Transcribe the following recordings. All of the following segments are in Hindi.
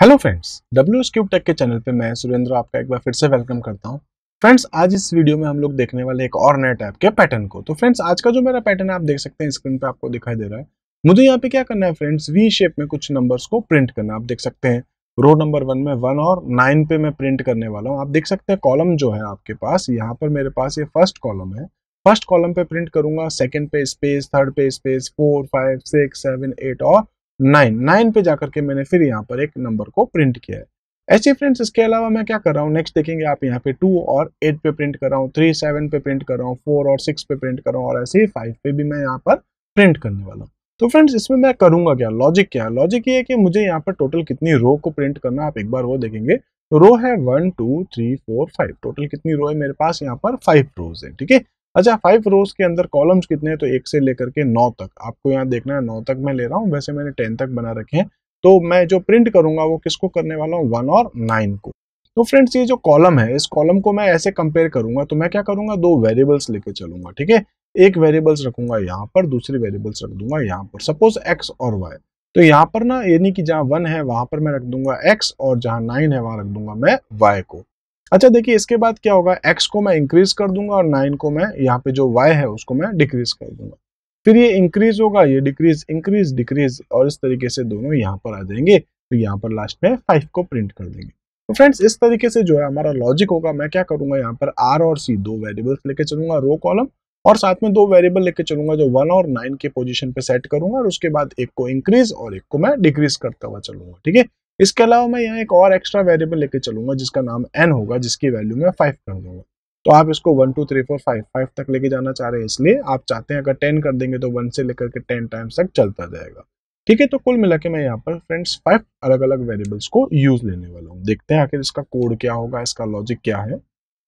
hello friends W cube tech के चैनल पे मैं सुरेंद्र आपका एक बार फिर से वेलकम करता हूँ फ्रेंड्स आज इस वीडियो में हम लोग देखने वाले एक और नए टाइप के पैटर्न को तो फ्रेंड्स आज का जो मेरा पैटर्न आप देख सकते हैं स्क्रीन पे आपको दिखाई दे रहा है मुझे यहाँ पे क्या करना है फ्रेंड्स वी शेप में कुछ नंबर्स को प्रिंट करना आप देख सकते हैं रो नंबर वन में वन और नाइन पे मैं प्रिंट करने वाला हूँ आप देख सकते हैं कॉलम जो है आपके पास यहाँ पर मेरे पास ये फर्स्ट कॉलम है फर्स्ट कॉलम पे प्रिंट करूंगा सेकेंड पे स्पेस थर्ड पे space four five six seven eight और नाइन नाइन पे जाकर के मैंने फिर यहाँ पर एक नंबर को प्रिंट किया है ऐसे फ्रेंड्स इसके अलावा मैं क्या कर रहा हूँ नेक्स्ट देखेंगे आप यहाँ पे टू और एट पे प्रिंट कर रहा हूँ थ्री सेवन पे प्रिंट कर रहा हूँ फोर और सिक्स पे प्रिंट कर रहा हूँ और ऐसे ही फाइव पे भी मैं यहाँ पर प्रिंट करने वाला हूँ तो फ्रेंड्स इसमें मैं करूंगा क्या लॉजिक क्या लॉजिक ये है कि मुझे यहाँ पर टोटल कितनी रो को प्रिंट करना आप एक बार वो देखेंगे रो है one two three four five total कितनी रो है मेरे पास यहाँ पर फाइव रोज है ठीक है अच्छा फाइव रोज के अंदर कॉलम्स कितने हैं तो एक से लेकर के नौ तक आपको यहाँ देखना है नौ तक मैं ले रहा हूँ वैसे मैंने टेन तक बना रखे हैं तो मैं जो प्रिंट करूंगा वो किसको करने वाला हूँ वन और नाइन को तो फ्रेंड्स ये जो कॉलम है इस कॉलम को मैं ऐसे कंपेयर करूंगा तो मैं क्या करूंगा दो वेरिएबल्स लेके चलूंगा ठीक है एक वेरिएबल्स रखूंगा यहाँ पर दूसरी वेरिएबल्स रख दूंगा यहाँ पर सपोज एक्स और वाई तो यहाँ पर ना यानी कि जहाँ वन है वहां पर मैं रख दूंगा एक्स और जहाँ नाइन है वहां रख दूंगा मैं वाई को अच्छा देखिए इसके बाद क्या होगा एक्स को मैं इंक्रीज कर दूंगा और नाइन को मैं यहाँ पे जो वाई है उसको मैं डिक्रीज कर दूंगा फिर ये इंक्रीज होगा ये डिक्रीज इंक्रीज डिक्रीज और इस तरीके से दोनों यहाँ पर आ जाएंगे तो यहाँ पर लास्ट में फाइव को प्रिंट कर देंगे तो फ्रेंड्स इस तरीके से जो है हमारा लॉजिक होगा मैं क्या करूंगा यहाँ पर आर और सी दो वेरिएबल्स लेके चलूंगा रो कॉलम और साथ में दो वेरिएबल लेके चलूंगा जो वन और नाइन के पोजिशन पे सेट करूंगा और उसके बाद एक को इंक्रीज और एक को मैं डिक्रीज करता हुआ चलूंगा ठीक है इसके अलावा मैं यहाँ एक और एक्स्ट्रा वेरिएबल लेके चलूंगा जिसका नाम एन होगा जिसकी वैल्यू मैं फाइव कर दूंगा तो आप इसको one two three four five five तक लेके जाना चाह रहे हैं इसलिए आप चाहते हैं अगर टेन कर देंगे तो वन से लेकर के टेन टाइम्स तक चलता जाएगा ठीक है तो कुल मिला के मैं यहाँ पर फ्रेंड्स फाइव अलग अलग वेरिएबल्स को यूज लेने वाला हूँ देखते हैं आखिर इसका कोड क्या होगा इसका लॉजिक क्या है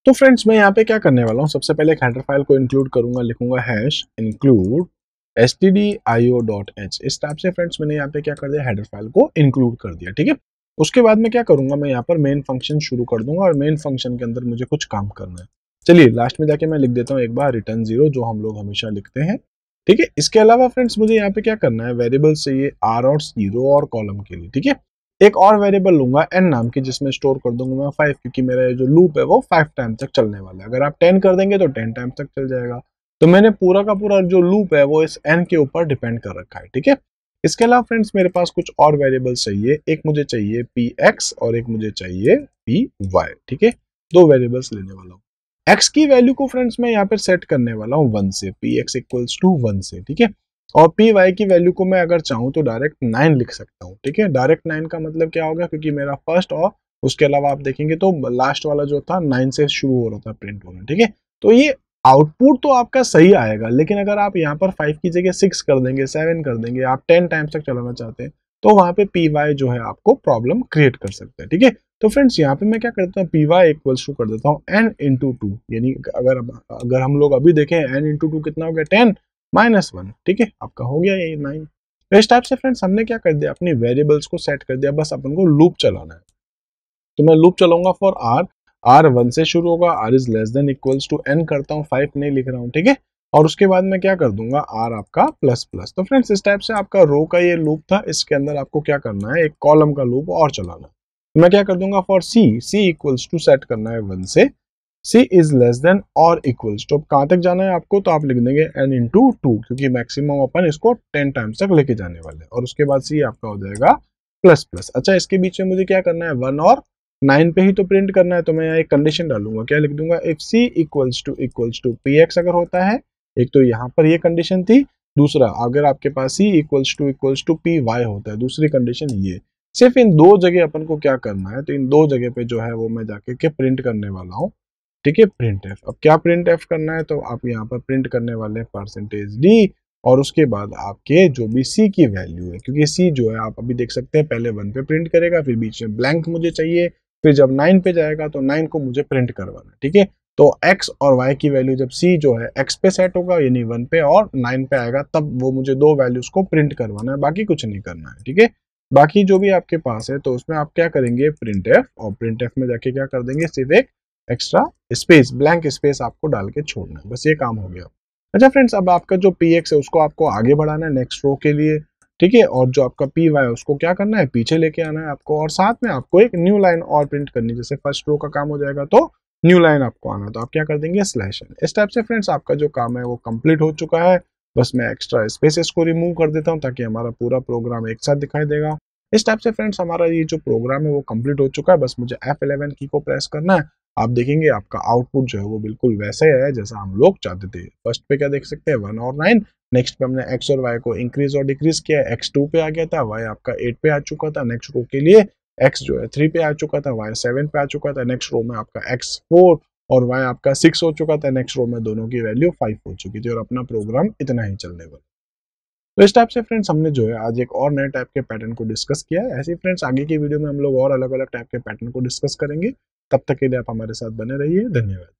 तो फ्रेंड्स मैं यहाँ पे क्या करने वाला हूँ सबसे पहले एक हेडर फाइल को इंक्लूड करूंगा लिखूंगा hash include S T D dot H इस टाइप से फ्रेंड्स मैंने यहाँ पे क्या कर दिया हेडर फाइल को इंक्लूड कर दिया ठीक है उसके बाद में क्या करूंगा मैं यहाँ पर मेन फंक्शन शुरू कर दूंगा और मेन फंक्शन के अंदर मुझे कुछ काम करना है चलिए लास्ट में जाके मैं लिख देता हूँ एक बार रिटर्न जीरो जो हम लोग हमेशा लिखते हैं ठीक है इसके अलावा फ्रेंड्स मुझे यहाँ पे क्या करना है वेरिएबल ये आर और जीरो और कॉलम के लिए ठीक है एक और वेरिएबल लूंगा एन नाम की जिसमें स्टोर कर दूंगा मैं फाइव क्योंकि मेरा जो लूप है वो फाइव टाइम तक चलने वाला है अगर आप टेन कर देंगे तो टेन टाइम तक चल जाएगा तो मैंने पूरा का पूरा जो लूप है वो इस एन के ऊपर डिपेंड कर रखा है ठीक है इसके अलावा फ्रेंड्स मेरे पास कुछ और वेरिएबल्स चाहिए एक मुझे चाहिए पी एक्स और एक मुझे चाहिए पी वाई ठीक है दो वेरिएबल्स लेने वाला हूँ एक्स की वैल्यू को फ्रेंड्स मैं यहाँ पर सेट करने वाला हूँ वन से P X equals to one से ठीक है और पी वाई की वैल्यू को मैं अगर चाहूँ तो डायरेक्ट नाइन लिख सकता हूँ ठीक है डायरेक्ट नाइन का मतलब क्या होगा क्योंकि मेरा फर्स्ट और उसके अलावा आप देखेंगे तो लास्ट वाला जो था नाइन से शुरू हो रहा था प्रिंट होना ठीक है तो ये आउटपुट तो आपका सही आएगा लेकिन अगर आप यहाँ पर फाइव की जगह सिक्स कर देंगे सेवन कर देंगे आप टेन टाइम्स तक चलाना चाहते हैं तो वहाँ पे पी वाई जो है आपको प्रॉब्लम क्रिएट कर सकते हैं ठीक है तो फ्रेंड्स यहाँ पे मैं क्या करता हूँ पी वाई इक्वल्स टू कर देता हूँ एन इंटू टू यानी अगर अगर हम लोग अभी देखें एन इंटू टू कितना हो गया टेन माइनस वन ठीक है आपका हो गया ये नाइन तो इस टाइप से फ्रेंड्स हमने क्या कर दिया अपनी वेरिएबल्स को सेट कर दिया बस अपन को लूप चलाना है तो मैं लूप चलाऊंगा फॉर आर आर वन से शुरू होगा R is less than equals to N करता हूँ फाइव नहीं लिख रहा हूँ ठीक है और उसके बाद मैं क्या कर दूंगा आर आपका प्लस प्लस तो फ्रेंड्स इस टाइप से आपका रो का ये लूप था इसके अंदर आपको क्या करना है एक कॉलम का लूप और चलाना तो मैं क्या कर दूंगा for C C equals to set करना है वन से सी इज लेस देन और इक्वल्स टू अब कहाँ तक जाना है आपको तो आप लिख देंगे एन इन टू क्योंकि मैक्सिमम अपन इसको टेन टाइम्स तक लेके जाने वाले और उसके बाद सी आपका हो जाएगा प्लस प्लस अच्छा इसके बीच में मुझे क्या करना है वन और नाइन पे ही तो प्रिंट करना है तो मैं यहाँ एक कंडीशन डालूंगा क्या लिख दूंगा if C equals to equals to P X अगर होता है एक तो यहाँ पर ये कंडीशन थी दूसरा अगर आपके पास C equals to equals to P Y होता है दूसरी कंडीशन ये सिर्फ इन दो जगह अपन को क्या करना है तो इन दो जगह पे जो है वो मैं जाके के प्रिंट करने वाला हूँ ठीक है प्रिंट एफ अब क्या प्रिंट एफ करना है तो आप यहाँ पर प्रिंट करने वाले हैं परसेंटेज डी और उसके बाद आपके जो भी सी की वैल्यू है क्योंकि सी जो है आप अभी देख सकते हैं पहले वन पे प्रिंट करेगा फिर बीच में ब्लैंक मुझे चाहिए फिर जब नाइन पे जाएगा तो नाइन को मुझे प्रिंट करवाना ठीक है तो x और y की वैल्यू जब c जो है x पे सेट होगा यानी वन पे और नाइन पे आएगा तब वो मुझे दो वैल्यूज को प्रिंट करवाना है बाकी कुछ नहीं करना है ठीक है बाकी जो भी आपके पास है तो उसमें आप क्या करेंगे प्रिंट एफ और प्रिंट एफ में जाके क्या कर देंगे सिर्फ एक एक्स्ट्रा स्पेस ब्लैंक स्पेस आपको डाल के छोड़ना है बस ये काम हो गया अच्छा फ्रेंड्स अब आपका जो पी है उसको आपको आगे बढ़ाना है नेक्स्ट रो के लिए ठीक है और जो आपका पी वाई है उसको क्या करना है पीछे लेके आना है आपको और साथ में आपको एक न्यू लाइन और प्रिंट करनी जैसे फर्स्ट रो का काम हो जाएगा तो न्यू लाइन आपको आना तो आप क्या कर देंगे स्लैश एन इस टाइप से फ्रेंड्स आपका जो काम है वो कंप्लीट हो चुका है बस मैं एक्स्ट्रा स्पेसेस को रिमूव कर देता हूँ ताकि हमारा पूरा प्रोग्राम एक साथ दिखाई देगा इस टाइप से फ्रेंड्स हमारा ये जो प्रोग्राम है वो कंप्लीट हो चुका है बस मुझे एफ की को प्रेस करना है आप देखेंगे आपका आउटपुट जो है वो बिल्कुल वैसे ही है जैसा हम लोग चाहते थे फर्स्ट पे क्या देख सकते हैं वन और नाइन नेक्स्ट पे हमने एक्स और वाई को इंक्रीज और डिक्रीज किया एक्स टू पे आ गया था वाई आपका एट पे आ चुका था नेक्स्ट रो के लिए एक्स जो है थ्री पे आ चुका था वाई सेवन पे आ चुका था नेक्स्ट रो में आपका एक्स फोर और वाई आपका सिक्स हो चुका था नेक्स्ट रो में दोनों की वैल्यू फाइव हो चुकी थी और अपना प्रोग्राम इतना ही चलने वाला तो इस टाइप से फ्रेंड्स हमने जो है आज एक और नए टाइप के पैटर्न को डिस्कस किया है ऐसे फ्रेंड्स आगे की वीडियो में हम लोग और अलग अलग टाइप के पैटर्न को डिस्कस करेंगे तब तक के लिए आप हमारे साथ बने रहिए धन्यवाद